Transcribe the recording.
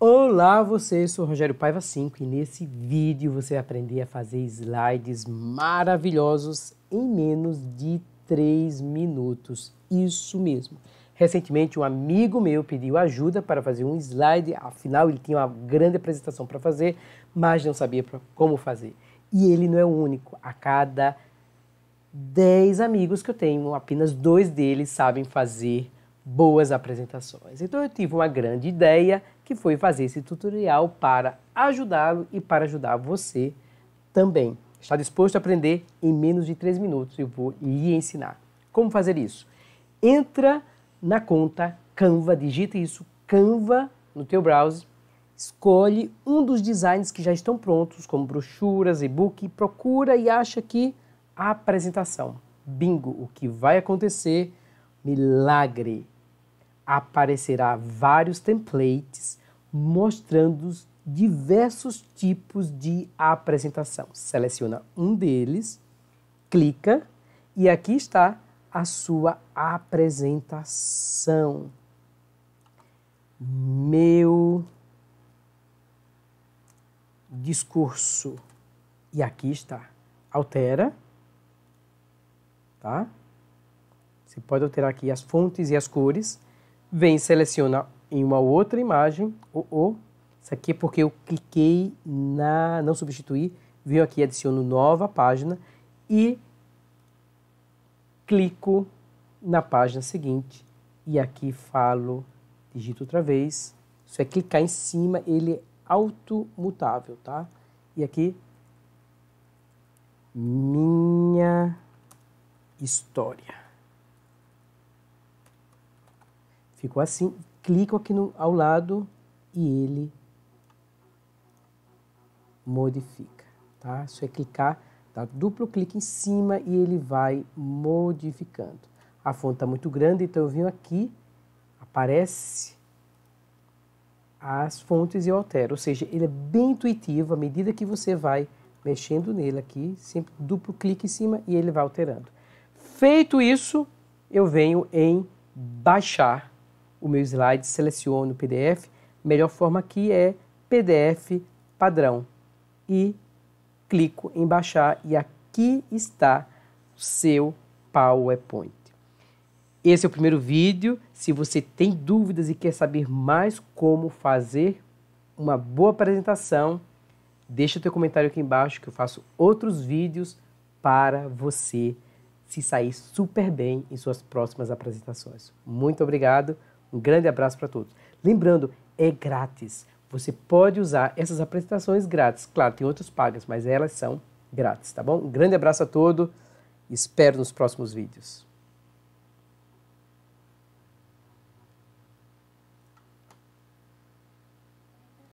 Olá vocês, sou Rogério Paiva 5 e nesse vídeo você vai aprender a fazer slides maravilhosos em menos de 3 minutos. Isso mesmo. Recentemente um amigo meu pediu ajuda para fazer um slide, afinal ele tinha uma grande apresentação para fazer, mas não sabia como fazer. E ele não é o único. A cada 10 amigos que eu tenho, apenas dois deles sabem fazer boas apresentações. Então eu tive uma grande ideia que foi fazer esse tutorial para ajudá-lo e para ajudar você também. Está disposto a aprender em menos de 3 minutos? Eu vou lhe ensinar. Como fazer isso? Entra na conta Canva, digita isso, Canva, no teu browser, escolhe um dos designs que já estão prontos, como brochuras, e-book, procura e acha aqui a apresentação. Bingo! O que vai acontecer? Milagre! aparecerá vários templates mostrando diversos tipos de apresentação. Seleciona um deles, clica e aqui está a sua apresentação. Meu discurso. E aqui está. Altera. Tá? Você pode alterar aqui as fontes e as cores. Vem, seleciona em uma outra imagem, o oh, oh. Isso aqui é porque eu cliquei na não substituir, venho aqui, adiciono nova página e clico na página seguinte e aqui falo, digito outra vez. Isso é clicar em cima, ele é automutável, tá? E aqui, minha história. Ficou assim. Clico aqui no, ao lado e ele modifica, tá? Isso é clicar, dá duplo clique em cima e ele vai modificando. A fonte está muito grande, então eu venho aqui, aparece as fontes e eu altero. Ou seja, ele é bem intuitivo à medida que você vai mexendo nele aqui, sempre duplo clique em cima e ele vai alterando. Feito isso, eu venho em baixar o meu slide, seleciono o PDF. Melhor forma aqui é PDF padrão e clico em baixar e aqui está o seu PowerPoint. Esse é o primeiro vídeo. Se você tem dúvidas e quer saber mais como fazer uma boa apresentação, deixa o teu comentário aqui embaixo que eu faço outros vídeos para você se sair super bem em suas próximas apresentações. Muito obrigado. Um grande abraço para todos. Lembrando, é grátis. Você pode usar essas apresentações grátis. Claro, tem outras pagas, mas elas são grátis, tá bom? Um grande abraço a todos. Espero nos próximos vídeos.